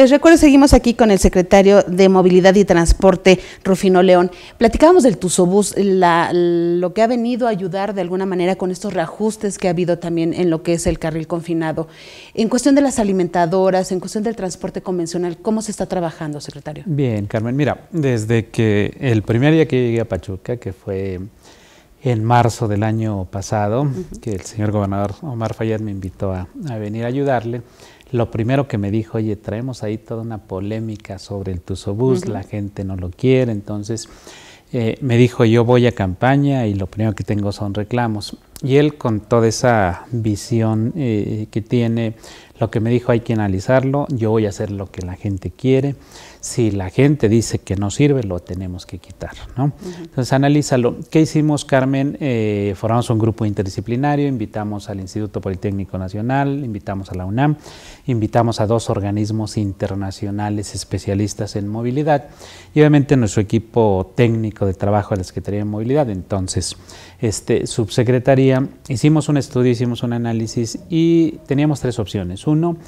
Les recuerdo, seguimos aquí con el secretario de Movilidad y Transporte, Rufino León. Platicábamos del Tusobús, lo que ha venido a ayudar de alguna manera con estos reajustes que ha habido también en lo que es el carril confinado. En cuestión de las alimentadoras, en cuestión del transporte convencional, ¿cómo se está trabajando, secretario? Bien, Carmen, mira, desde que el primer día que llegué a Pachuca, que fue en marzo del año pasado, que el señor gobernador Omar Fayad me invitó a venir a ayudarle, lo primero que me dijo, oye, traemos ahí toda una polémica sobre el Tuzobús, la gente no lo quiere, entonces eh, me dijo, yo voy a campaña y lo primero que tengo son reclamos. Y él con toda esa visión eh, que tiene, lo que me dijo hay que analizarlo, yo voy a hacer lo que la gente quiere. Si la gente dice que no sirve, lo tenemos que quitar. ¿no? Entonces, analízalo. ¿Qué hicimos, Carmen? Eh, formamos un grupo interdisciplinario, invitamos al Instituto Politécnico Nacional, invitamos a la UNAM, invitamos a dos organismos internacionales especialistas en movilidad y obviamente nuestro equipo técnico de trabajo de la Secretaría de Movilidad. Entonces, este, subsecretaría, hicimos un estudio, hicimos un análisis y teníamos tres opciones. Uno,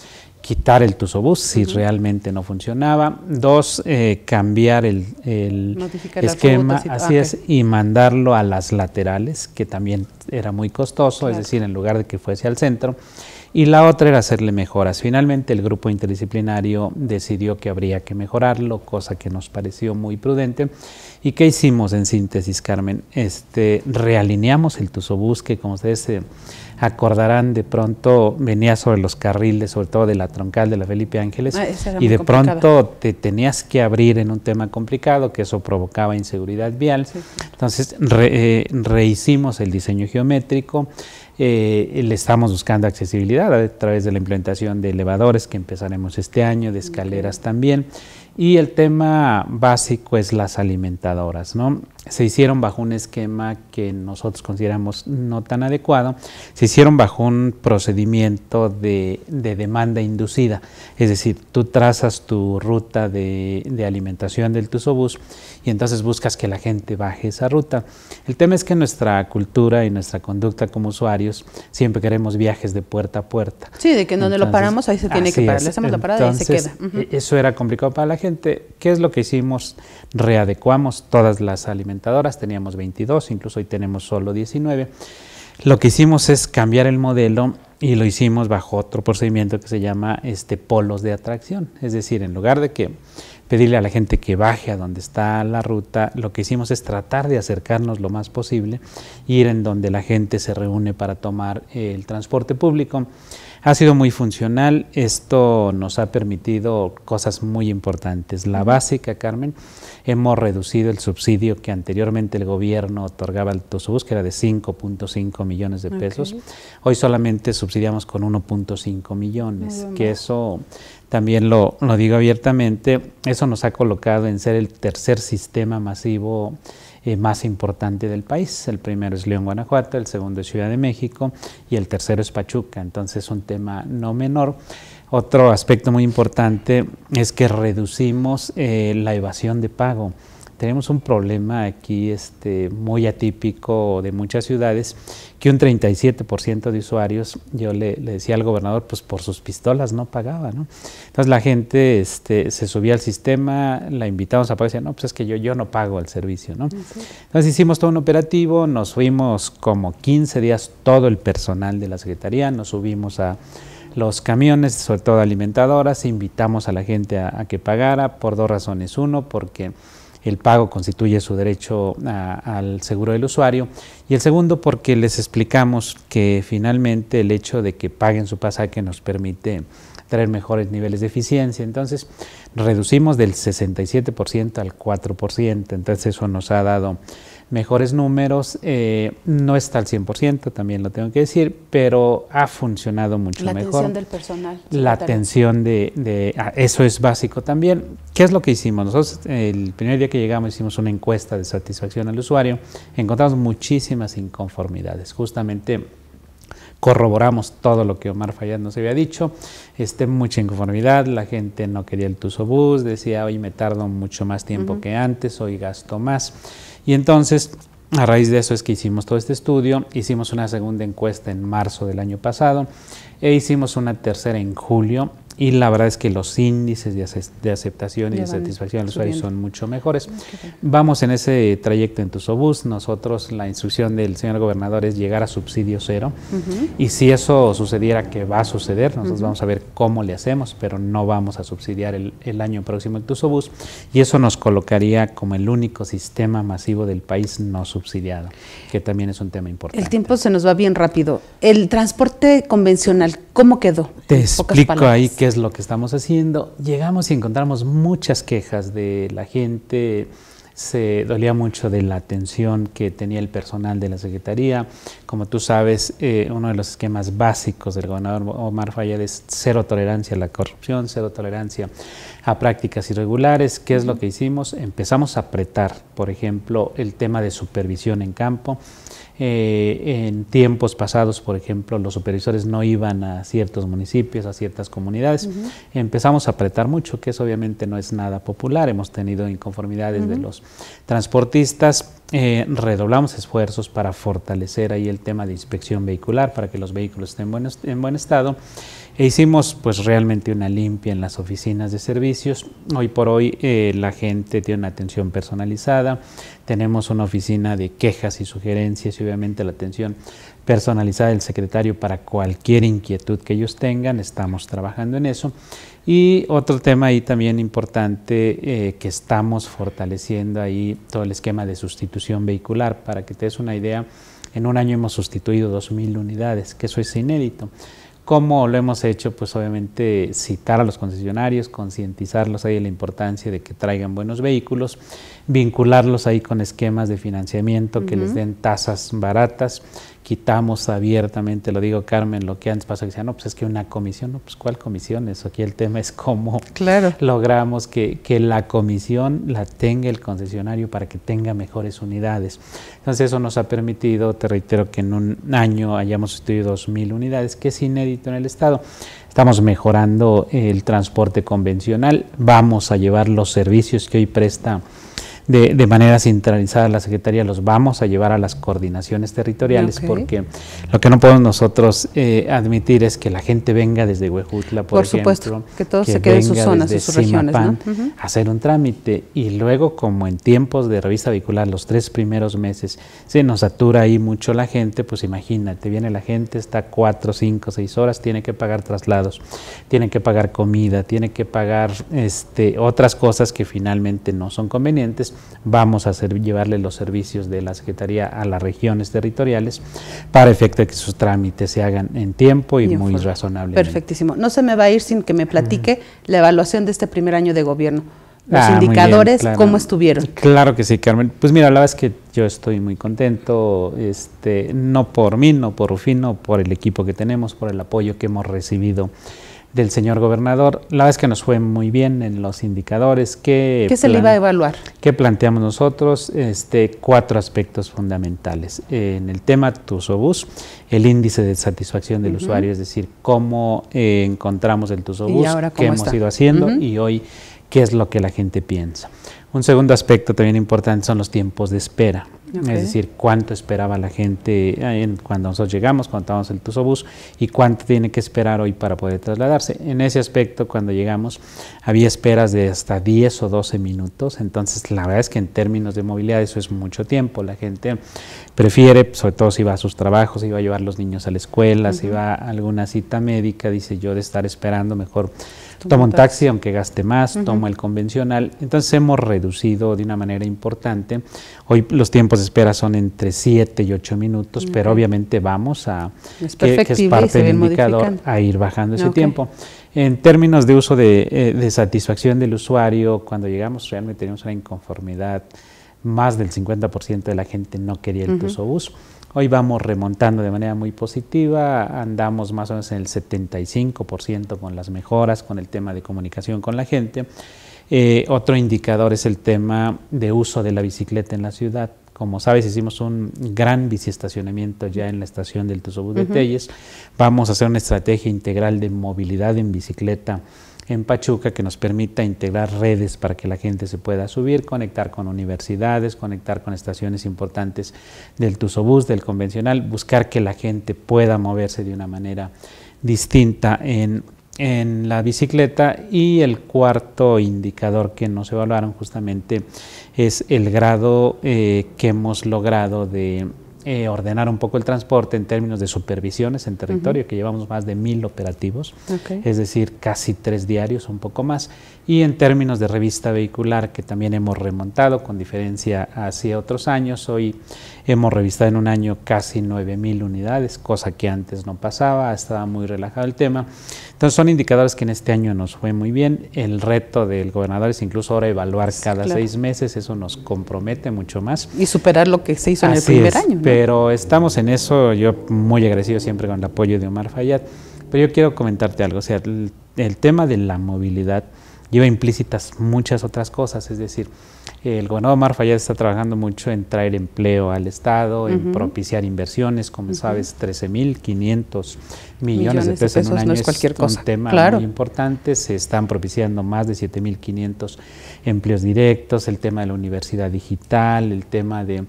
quitar el tusobús si realmente no funcionaba. Dos, eh, cambiar el, esquema, así es, ah, y mandarlo a las laterales, que también era muy costoso, es decir, en lugar de que fuese al centro. Y la otra era hacerle mejoras. Finalmente el grupo interdisciplinario decidió que habría que mejorarlo, cosa que nos pareció muy prudente. ¿Y qué hicimos en síntesis, Carmen? Este, realineamos el tusobús, que como ustedes... Eh, acordarán de pronto venía sobre los carriles, sobre todo de la troncal de la Felipe Ángeles, ah, y de pronto te tenías que abrir en un tema complicado, que eso provocaba inseguridad vial. Entonces eh, rehicimos el diseño geométrico, eh, le estamos buscando accesibilidad a través de la implementación de elevadores que empezaremos este año, de escaleras también. Y el tema básico es las alimentadoras, ¿no? se hicieron bajo un esquema que nosotros consideramos no tan adecuado, se hicieron bajo un procedimiento de, demanda inducida, es decir, tú trazas tu ruta de, alimentación del tusobús y entonces buscas que la gente baje esa ruta. El tema es que nuestra cultura y nuestra conducta como usuarios siempre queremos viajes de puerta a puerta. Sí, de que donde lo paramos ahí se tiene que parar, le hacemos la parada y se queda. E-, eso era complicado para la gente. ¿Qué es lo que hicimos? readecuamos todas las alimentadoras, teníamos 22, incluso hoy tenemos solo 19. Lo que hicimos es cambiar el modelo y lo hicimos bajo otro procedimiento que se llama este, polos de atracción. Es decir, en lugar de que pedirle a la gente que baje a donde está la ruta. Lo que hicimos es tratar de acercarnos lo más posible, ir en donde la gente se reúne para tomar eh, el transporte público. Ha sido muy funcional, esto nos ha permitido cosas muy importantes. La básica, Carmen, hemos reducido el subsidio que anteriormente el gobierno otorgaba al Tosubús, que era de 5.5 millones de pesos. Hoy solamente subsidiamos con 1.5 millones, que eso también lo, digo abiertamente, eso nos ha colocado en ser el tercer sistema masivo eh, más importante del país. El primero es León, Guanajuato, el segundo es Ciudad de México y el tercero es Pachuca. Entonces, es un tema no menor. Otro aspecto muy importante es que reducimos eh, la evasión de pago tenemos un problema aquí este, muy atípico de muchas ciudades, que un 37% de usuarios, yo le, le, decía al gobernador, pues por sus pistolas no pagaba, ¿no? Entonces la gente este, se subía al sistema, la invitamos a pagar, decía, no, pues es que yo, yo no pago el servicio, ¿no? Entonces hicimos todo un operativo, nos fuimos como 15 días todo el personal de la Secretaría, nos subimos a los camiones, sobre todo alimentadoras, invitamos a la gente a, a, que pagara por dos razones. Uno, porque el pago constituye su derecho al seguro del usuario. Y el segundo, porque les explicamos que finalmente el hecho de que paguen su pasaje nos permite traer mejores niveles de eficiencia. Entonces, reducimos del 67% al 4%. Entonces, eso nos ha dado mejores números. Eh, no está al 100%, también lo tengo que decir, pero ha funcionado mucho mejor. La atención del personal. La atención de, ah, eso es básico también. ¿Qué es lo que hicimos? Nosotros el primer día que llegamos hicimos una encuesta de satisfacción al usuario. Encontramos muchísimas inconformidades, justamente corroboramos todo lo que Omar Fayad nos había dicho. Este, mucha inconformidad, la gente no quería el Tusobús, decía, hoy me tardo mucho más tiempo que antes, hoy gasto más. Y entonces, a raíz de eso es que hicimos todo este estudio, hicimos una segunda encuesta en marzo del año pasado, e hicimos una tercera en julio y la verdad es que los índices de, aceptación y de satisfacción del usuario son mucho mejores. Vamos en ese trayecto en Tusobús. Nosotros, la instrucción del señor gobernador es llegar a subsidio cero. Y si eso sucediera, que va a suceder, nosotros vamos a ver cómo le hacemos, pero no vamos a subsidiar el, año próximo en Tusobús. Y eso nos colocaría como el único sistema masivo del país no subsidiado, que también es un tema importante. El tiempo se nos va bien rápido. El transporte convencional, ¿cómo quedó? Te explico ahí qué es lo que estamos haciendo. Llegamos y encontramos muchas quejas de la gente, se dolía mucho de la atención que tenía el personal de la Secretaría. Como tú sabes, eh, uno de los esquemas básicos del gobernador Omar Fayad es cero tolerancia a la corrupción, cero tolerancia a prácticas irregulares. ¿Qué es lo que hicimos? Empezamos a apretar, por ejemplo, el tema de supervisión en campo. Eh, en tiempos pasados, por ejemplo, los supervisores no iban a ciertos municipios, a ciertas comunidades. Empezamos a apretar mucho, que eso obviamente no es nada popular. Hemos tenido inconformidades de los transportistas. Eh, redoblamos esfuerzos para fortalecer ahí el tema de inspección vehicular, para que los vehículos estén en buen estado. E hicimos pues realmente una limpia en las oficinas de servicios. Hoy por hoy eh, la gente tiene una atención personalizada, tenemos una oficina de quejas y sugerencias y obviamente la atención personalizada del secretario para cualquier inquietud que ellos tengan, estamos trabajando en eso. Y otro tema ahí también importante eh, que estamos fortaleciendo ahí todo el esquema de sustitución vehicular. Para que te des una idea, en un año hemos sustituido 2.000 unidades, que eso es inédito como lo hemos hecho, pues obviamente citar a los concesionarios, concientizarlos ahí de la importancia de que traigan buenos vehículos, vincularlos ahí con esquemas de financiamiento que les den tasas baratas. Quitamos abiertamente, lo digo Carmen, lo que antes pasó, que decían, no, pues es que una comisión, no, pues ¿cuál comisión? Eso aquí el tema es cómo logramos que, la comisión la tenga el concesionario para que tenga mejores unidades. Entonces eso nos ha permitido, te reitero, que en un año hayamos estudiado 2.000 unidades, que es inédito en el Estado. Estamos mejorando el transporte convencional, vamos a llevar los servicios que hoy presta de, de, manera centralizada la Secretaría, los vamos a llevar a las coordinaciones territoriales porque lo que no podemos nosotros eh, admitir es que la gente venga desde Huejutla, por, ejemplo, supuesto, que todos se queden en sus zonas, en sus regiones, hacer un trámite y luego como en tiempos de revista vehicular los tres primeros meses se nos satura ahí mucho la gente, pues imagínate, viene la gente, está cuatro, cinco, seis horas, tiene que pagar traslados, tiene que pagar comida, tiene que pagar este, otras cosas que finalmente no son convenientes vamos a llevarle los servicios de la Secretaría a las regiones territoriales para efecto de que sus trámites se hagan en tiempo y, muy razonable. Perfectísimo. No se me va a ir sin que me platique la evaluación de este primer año de gobierno los ah, indicadores, cómo estuvieron. Claro que sí, Carmen. Pues mira, la verdad es que yo estoy muy contento, este, no por mí, no por Rufino, por el equipo que tenemos, por el apoyo que hemos recibido del señor gobernador. La vez que nos fue muy bien en los indicadores. Que ¿Qué se le iba a evaluar? ¿Qué planteamos nosotros? Este, cuatro aspectos fundamentales. En el tema TUSOBUS, el índice de satisfacción del usuario, es decir, cómo eh, encontramos el TUSOBUS, qué hemos ido haciendo y hoy qué es lo que la gente piensa. Un segundo aspecto también importante son los tiempos de espera. Es decir, cuánto esperaba la gente eh, cuando nosotros llegamos, cuando estábamos en el Tusobús y cuánto tiene que esperar hoy para poder trasladarse. En ese aspecto, cuando llegamos, había esperas de hasta 10 o 12 minutos. Entonces, la verdad es que en términos de movilidad eso es mucho tiempo. La gente prefiere, sobre todo si va a sus trabajos, si va a llevar los niños a la escuela, si va a alguna cita médica, dice yo de estar esperando mejor tomo un taxi aunque gaste más, tomo el convencional. Entonces hemos reducido de una manera importante. Hoy los tiempos de espera son entre 7 y 8 minutos, pero obviamente vamos a, que, es parte del indicador, a ir bajando ese tiempo. En términos de uso eh, de, satisfacción del usuario, cuando llegamos realmente teníamos una inconformidad, más del 50% de la gente no quería el uso uso Hoy vamos remontando de manera muy positiva, andamos más o menos en el 75% con las mejoras, con el tema de comunicación con la gente. Eh, otro indicador es el tema de uso de la bicicleta en la ciudad. Como sabes, hicimos un gran biciestacionamiento ya en la estación del Tuzobús de Telles. Vamos a hacer una estrategia integral de movilidad en bicicleta en Pachuca que nos permita integrar redes para que la gente se pueda subir, conectar con universidades, conectar con estaciones importantes del Tusobús, del convencional, buscar que la gente pueda moverse de una manera distinta en, la bicicleta y el cuarto indicador que nos evaluaron justamente es el grado eh, que hemos logrado de eh, ordenar un poco el transporte en términos de supervisiones en territorio, que llevamos más de mil operativos, es decir, casi tres diarios, un poco más, y en términos de revista vehicular que también hemos remontado con diferencia hacia otros años, hoy hemos revistado en un año casi 9.000 unidades, cosa que antes no pasaba, estaba muy relajado el tema. Entonces son indicadores que en este año nos fue muy bien, el reto del gobernador es incluso ahora evaluar cada seis meses, eso nos compromete mucho más. Y superar lo que se hizo en el primer año. Pero estamos en eso, yo muy agradecido siempre con el apoyo de Omar Fayad, pero yo quiero comentarte algo, o sea, el tema de la movilidad, lleva implícitas muchas otras cosas, es decir, el gobernador Omar Fayad está trabajando mucho en traer empleo al Estado, en propiciar inversiones, como sabes, 13.500 millones, de pesos, en un año es, cualquier un tema muy importante, se están propiciando más de 7.500 empleos directos, el tema de la universidad digital, el tema de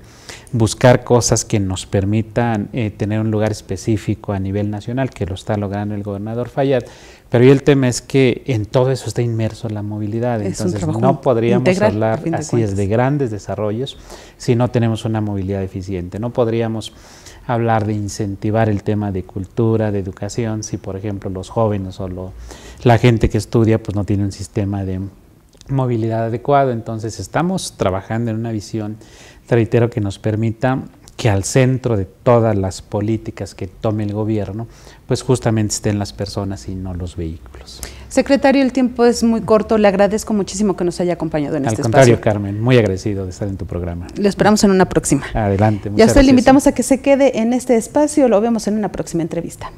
buscar cosas que nos permitan eh, tener un lugar específico a nivel nacional, que lo está logrando el gobernador Fayad, pero el tema es que en todo eso está inmerso la movilidad, entonces no podríamos hablar así es de grandes desarrollos si no tenemos una movilidad eficiente. No podríamos hablar de incentivar el tema de cultura, de educación, si por ejemplo los jóvenes o la gente que estudia pues no tiene un sistema de movilidad adecuado. Entonces estamos trabajando en una visión, te reitero, que nos permita que al centro de todas las políticas que tome el gobierno, pues justamente estén las personas y no los vehículos. Secretario, el tiempo es muy corto. Le agradezco muchísimo que nos haya acompañado en este espacio. Al contrario, Carmen, muy agradecido de estar en tu programa. Lo esperamos en una próxima. Adelante. Muchas gracias. Ya usted le invitamos a que se quede en este espacio. Lo vemos en una próxima entrevista.